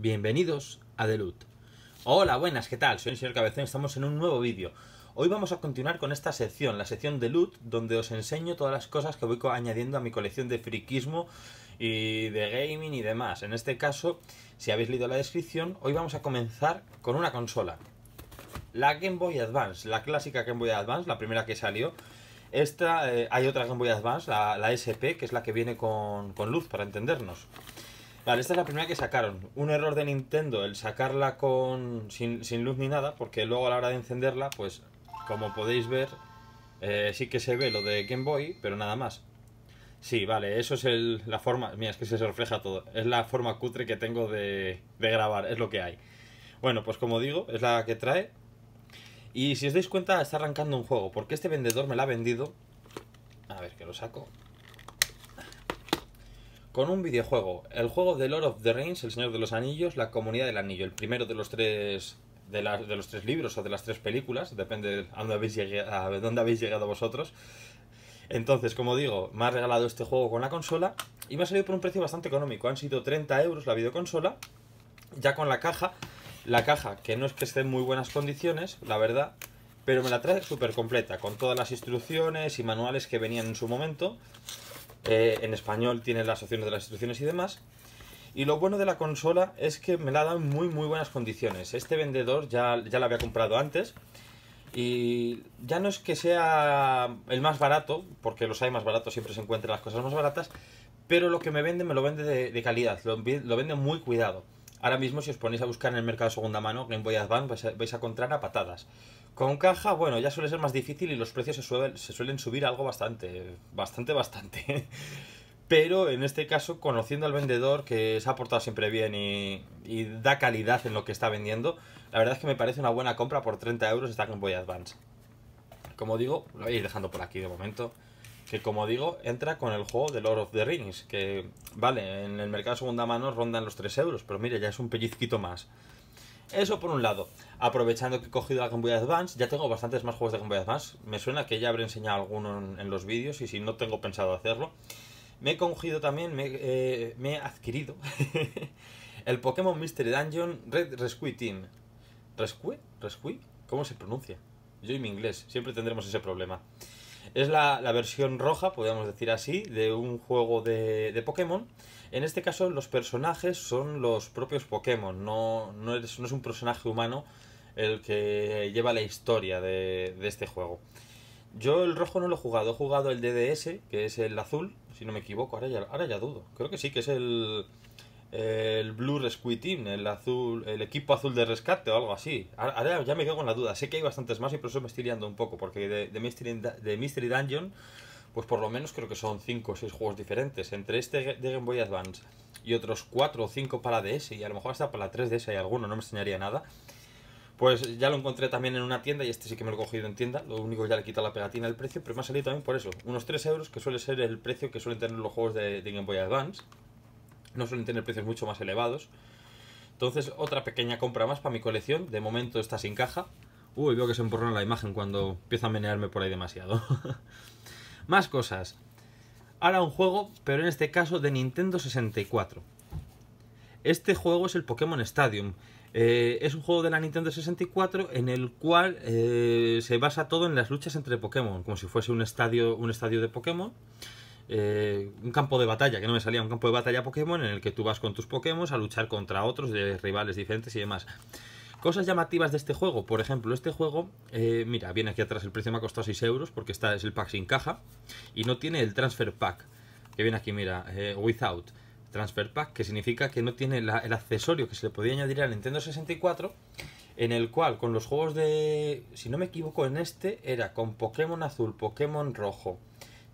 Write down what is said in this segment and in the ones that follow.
Bienvenidos a The Delut. Hola, buenas, ¿qué tal? Soy el señor Cabezón, estamos en un nuevo vídeo. Hoy vamos a continuar con esta sección, la sección de Loot, donde os enseño todas las cosas que voy añadiendo a mi colección de friquismo y de gaming y demás. En este caso, si habéis leído la descripción, hoy vamos a comenzar con una consola. La Game Boy Advance, la clásica Game Boy Advance, la primera que salió. Esta, eh, hay otra Game Boy Advance, la, SP, que es la que viene con, con luz, para entendernos. Vale, esta es la primera que sacaron. Un error de Nintendo, el sacarla con sin, luz ni nada, porque luego a la hora de encenderla, pues como podéis ver, eh, sí que se ve lo de Game Boy, pero nada más. Sí, vale, eso es la forma... Mira, es que se refleja todo. Es la forma cutre que tengo de, de grabar, es lo que hay. Bueno, pues como digo, es la que trae. Y si os dais cuenta, está arrancando un juego, porque este vendedor me la ha vendido... A ver, que lo saco con un videojuego, el juego de Lord of the Rings, El Señor de los Anillos, La Comunidad del Anillo, el primero de los tres de, los tres libros o de las tres películas, depende de dónde habéis llegado, a dónde habéis llegado vosotros. Entonces, como digo, me ha regalado este juego con la consola y me ha salido por un precio bastante económico. Han sido 30 euros la videoconsola, ya con la caja. La caja, que no es que esté en muy buenas condiciones, la verdad, pero me la trae súper completa, con todas las instrucciones y manuales que venían en su momento en español tiene las opciones de las instrucciones y demás. Y lo bueno de la consola es que me la dan muy muy buenas condiciones. Este vendedor ya, ya la había comprado antes y ya no es que sea el más barato, porque los hay más baratos, siempre se encuentran las cosas más baratas, pero lo que me vende me lo vende de, calidad, lo, vende muy cuidado. Ahora mismo si os ponéis a buscar en el mercado de segunda mano en Boy Advance vais a, vais a encontrar a patadas. Con caja, bueno, ya suele ser más difícil y los precios se suelen, subir algo bastante, bastante, bastante. Pero en este caso, conociendo al vendedor que se ha portado siempre bien y, da calidad en lo que está vendiendo, la verdad es que me parece una buena compra por 30 euros esta Game Boy Advance. Como digo, lo voy a ir dejando por aquí de momento. Que como digo, entra con el juego de Lord of the Rings. Que vale, en el mercado de segunda mano rondan los 3 euros, pero mire, ya es un pellizquito más. Eso por un lado. Aprovechando que he cogido la Game Advance, ya tengo bastantes más juegos de Game Advance. Me suena que ya habré enseñado alguno en, los vídeos y si no tengo pensado hacerlo. Me he cogido también, me, eh, me he adquirido el Pokémon Mystery Dungeon Red Rescue Team. ¿Rescue? ¿Rescue? ¿Cómo se pronuncia? Yo y mi inglés, siempre tendremos ese problema. Es la, versión roja, podríamos decir así, de un juego de, de, Pokémon. En este caso los personajes son los propios Pokémon, no, no, es, un personaje humano el que lleva la historia de, este juego. Yo el rojo no lo he jugado, he jugado el DDS, que es el azul, si no me equivoco, ahora ahora ya dudo. Creo que sí, que es el, el Blue Rescue Team, el azul, el equipo azul de rescate o algo así. Ahora ya me quedo con la duda. Sé que hay bastantes más y por eso me estoy liando un poco, porque de, de, Mystery, Dungeon, pues por lo menos creo que son 5 o 6 juegos diferentes. Entre este de Game Boy Advance y otros 4 o 5 para DS, y a lo mejor hasta para la 3DS hay alguno, no me enseñaría nada. Pues ya lo encontré también en una tienda y este sí que me lo he cogido en tienda. Lo único ya le quita la pegatina del precio, pero me ha salido también por eso. Unos 3 euros, que suele ser el precio que suelen tener los juegos de, de Game Boy Advance no suelen tener precios mucho más elevados. Entonces, otra pequeña compra más para mi colección. De momento está sin caja. Uy, veo que se emborrona la imagen cuando empiezo a menearme por ahí demasiado. más cosas. Ahora un juego, pero en este caso de Nintendo 64. Este juego es el Pokémon Stadium. Eh, es un juego de la Nintendo 64 en el cual eh, se basa todo en las luchas entre Pokémon, como si fuese un estadio, un estadio de Pokémon. Eh, un campo de batalla, que no me salía, un campo de batalla Pokémon en el que tú vas con tus Pokémon a luchar contra otros de rivales diferentes y demás. Cosas llamativas de este juego, por ejemplo, este juego, eh, mira, viene aquí atrás, el precio me ha costado 6 euros porque esta es el pack sin caja y no tiene el transfer pack, que viene aquí, mira, eh, without transfer pack, que significa que no tiene el accesorio que se le podía añadir al Nintendo 64, en el cual con los juegos de, si no me equivoco, en este era con Pokémon azul, Pokémon rojo,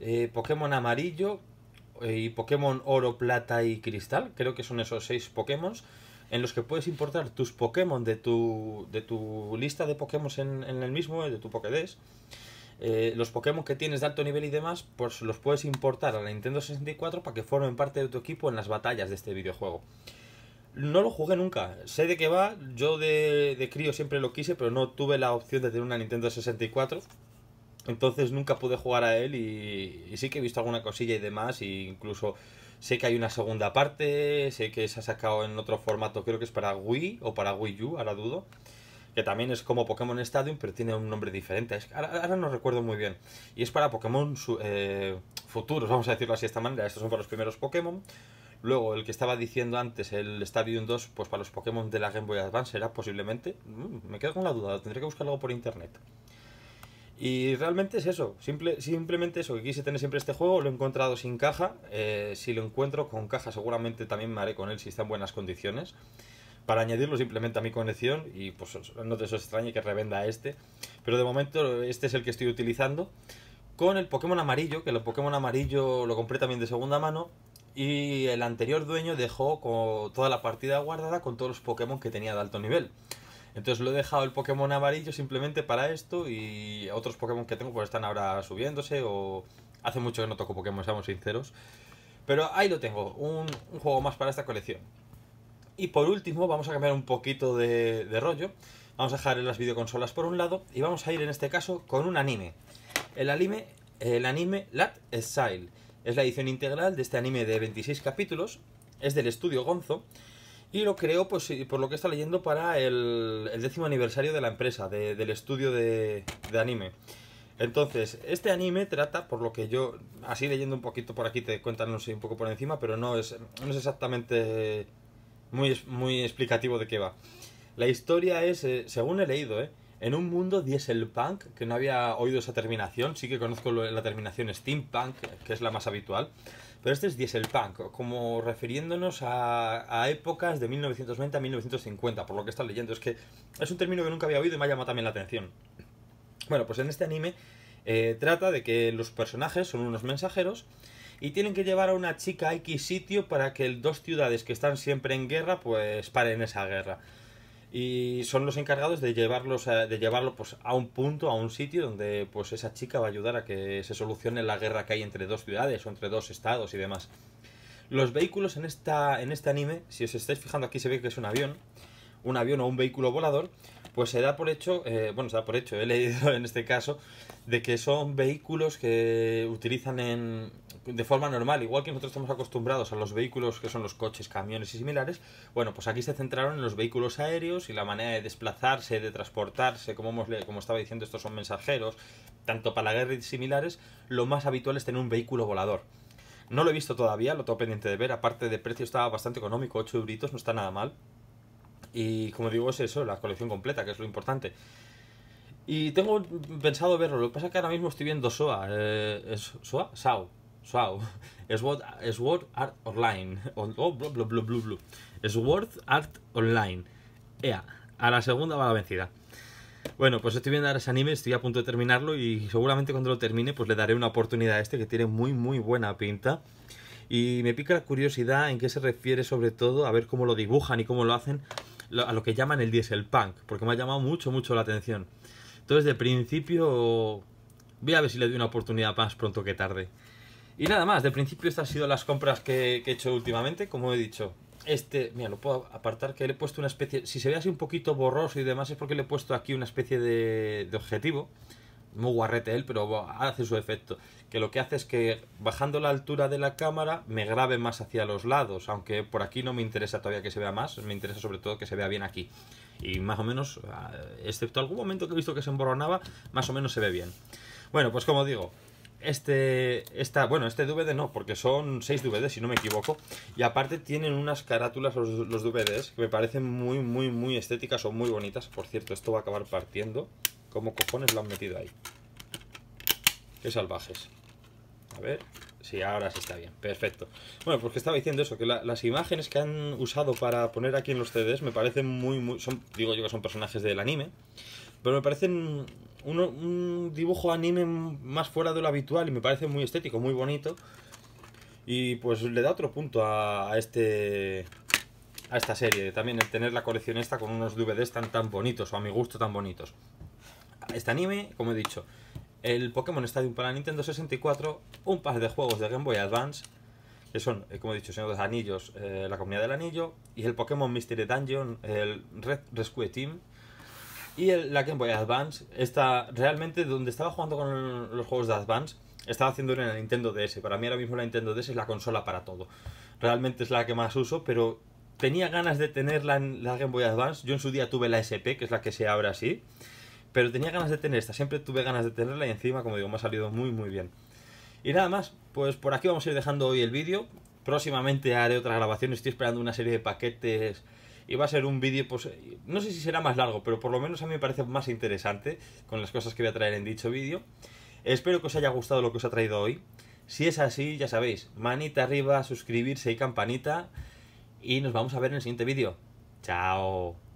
eh, Pokémon amarillo eh, y Pokémon oro, plata y cristal. Creo que son esos seis Pokémon en los que puedes importar tus Pokémon de tu, de tu lista de Pokémon en, el mismo, eh, de tu Pokédex. los Pokémon que tienes de alto nivel y demás, pues los puedes importar a la Nintendo 64 para que formen parte de tu equipo en las batallas de este videojuego. No lo jugué nunca, sé de qué va, yo de, de crío siempre lo quise, pero no tuve la opción de tener una Nintendo 64, entonces nunca pude jugar a él y, sí que he visto alguna cosilla y demás. Y e incluso sé que hay una segunda parte, sé que se ha sacado en otro formato, creo que es para Wii o para Wii U, ahora dudo. Que también es como Pokémon Stadium, pero tiene un nombre diferente. ahora, no recuerdo muy bien. Y es para Pokémon eh, futuros, vamos a decirlo así de esta manera. Estos son para los primeros Pokémon. Luego, el que estaba diciendo antes, el Stadium 2, pues para los Pokémon de la Game Boy Advance era posiblemente. Mm, me quedo con la duda, tendré que buscar algo por internet. Y realmente es eso, simple, simplemente eso, que quise tener siempre este juego, lo he encontrado sin caja, eh, si lo encuentro con caja seguramente también me haré con él si está en buenas condiciones. Para añadirlo simplemente a mi conexión y pues no te extrañe que revenda este, pero de momento este es el que estoy utilizando con el Pokémon amarillo, que el Pokémon amarillo lo compré también de segunda mano y el anterior dueño dejó toda la partida guardada con todos los Pokémon que tenía de alto nivel. Entonces lo he dejado el Pokémon amarillo simplemente para esto y otros Pokémon que tengo pues están ahora subiéndose o hace mucho que no toco Pokémon, seamos sinceros. Pero ahí lo tengo, un, juego más para esta colección. Y por último vamos a cambiar un poquito de, rollo. Vamos a dejar las videoconsolas por un lado y vamos a ir en este caso con un anime. El anime, el anime Lat Exile. Es la edición integral de este anime de 26 capítulos. Es del estudio Gonzo y lo creo, pues por lo que está leyendo, para el, décimo aniversario de la empresa, del estudio de, anime. Entonces, este anime trata, por lo que yo, así leyendo un poquito por aquí, te cuentan no sé, un poco por encima, pero no es, no es exactamente muy, muy explicativo de qué va. La historia es, eh, según he leído, eh, en un mundo dieselpunk, que no había oído esa terminación, sí que conozco la terminación steampunk, que es la más habitual, pero este es dieselpunk, como refiriéndonos a, épocas de 1920 a 1950, por lo que estás leyendo. Es que es un término que nunca había oído y me ha llamado también la atención. Bueno, pues en este anime eh, trata de que los personajes son unos mensajeros y tienen que llevar a una chica a X sitio para que dos ciudades que están siempre en guerra, pues paren esa guerra y son los encargados de llevarlos a, de llevarlo pues a un punto a un sitio donde pues esa chica va a ayudar a que se solucione la guerra que hay entre dos ciudades o entre dos estados y demás los vehículos en esta en este anime si os estáis fijando aquí se ve que es un avión un avión o un vehículo volador pues se da por hecho, eh, bueno, se da por hecho, he leído en este caso, de que son vehículos que utilizan en, de forma normal, igual que nosotros estamos acostumbrados a los vehículos que son los coches, camiones y similares, bueno, pues aquí se centraron en los vehículos aéreos y la manera de desplazarse, de transportarse, como, hemos, como estaba diciendo, estos son mensajeros, tanto para la guerra y similares, lo más habitual es tener un vehículo volador. No lo he visto todavía, lo tengo pendiente de ver, aparte de precio estaba bastante económico, 8 euritos, no está nada mal. Y como digo, es eso, la colección completa, que es lo importante. Y tengo pensado verlo, lo que pasa es que ahora mismo estoy viendo SOA. Eh, SOA? SAO. SAO. Sword, Art Online. Oh, blu, blu, blu, Sword Art Online. Ea, a la segunda va la vencida. Bueno, pues estoy viendo ahora ese anime, estoy a punto de terminarlo y seguramente cuando lo termine pues le daré una oportunidad a este que tiene muy muy buena pinta. Y me pica la curiosidad en qué se refiere sobre todo, a ver cómo lo dibujan y cómo lo hacen a lo que llaman el diesel punk, porque me ha llamado mucho, mucho la atención. Entonces, de principio, voy a ver si le doy una oportunidad más pronto que tarde. Y nada más, de principio estas han sido las compras que, he hecho últimamente, como he dicho. Este, mira, lo puedo apartar, que le he puesto una especie, si se ve así un poquito borroso y demás, es porque le he puesto aquí una especie de, de objetivo muy guarrete él, pero hace su efecto. Que lo que hace es que bajando la altura de la cámara me grabe más hacia los lados, aunque por aquí no me interesa todavía que se vea más, me interesa sobre todo que se vea bien aquí. Y más o menos, ah, excepto algún momento que he visto que se emborronaba, más o menos se ve bien. Bueno, pues como digo, este, esta, bueno, este DVD no, porque son 6 DVDs, si no me equivoco. Y aparte tienen unas carátulas los, los DVDs que me parecen muy, muy, muy estéticas o muy bonitas. Por cierto, esto va a acabar partiendo. ¿Cómo cojones lo han metido ahí? Qué salvajes. A ver. Sí, ahora sí está bien. Perfecto. Bueno, porque pues estaba diciendo eso, que las imágenes que han usado para poner aquí en los CDs me parecen muy, muy... digo yo que son personajes del anime, pero me parecen un dibujo anime más fuera de lo habitual y me parece muy estético, muy bonito. Y pues le da otro punto a, este a esta serie. También el tener la colección esta con unos DVDs tan, tan bonitos, o a mi gusto tan bonitos este anime, como he dicho, el Pokémon Stadium para Nintendo 64, un par de juegos de Game Boy Advance, que son, eh, como he dicho, Señor de los Anillos, eh, La Comunidad del Anillo, y el Pokémon Mystery Dungeon, el Red Rescue Team, y el, la Game Boy Advance. Está realmente donde estaba jugando con los juegos de Advance, estaba haciendo en la Nintendo DS. Para mí ahora mismo la Nintendo DS es la consola para todo. Realmente es la que más uso, pero tenía ganas de tenerla en la Game Boy Advance. Yo en su día tuve la SP, que es la que se abre así. Pero tenía ganas de tener esta, siempre tuve ganas de tenerla y encima, como digo, me ha salido muy muy bien. Y nada más, pues por aquí vamos a ir dejando hoy el vídeo. Próximamente haré otra grabación, estoy esperando una serie de paquetes y va a ser un vídeo, pues no sé si será más largo, pero por lo menos a mí me parece más interesante con las cosas que voy a traer en dicho vídeo. Espero que os haya gustado lo que os ha traído hoy. Si es así, ya sabéis, manita arriba, suscribirse y campanita. Y nos vamos a ver en el siguiente vídeo. Chao.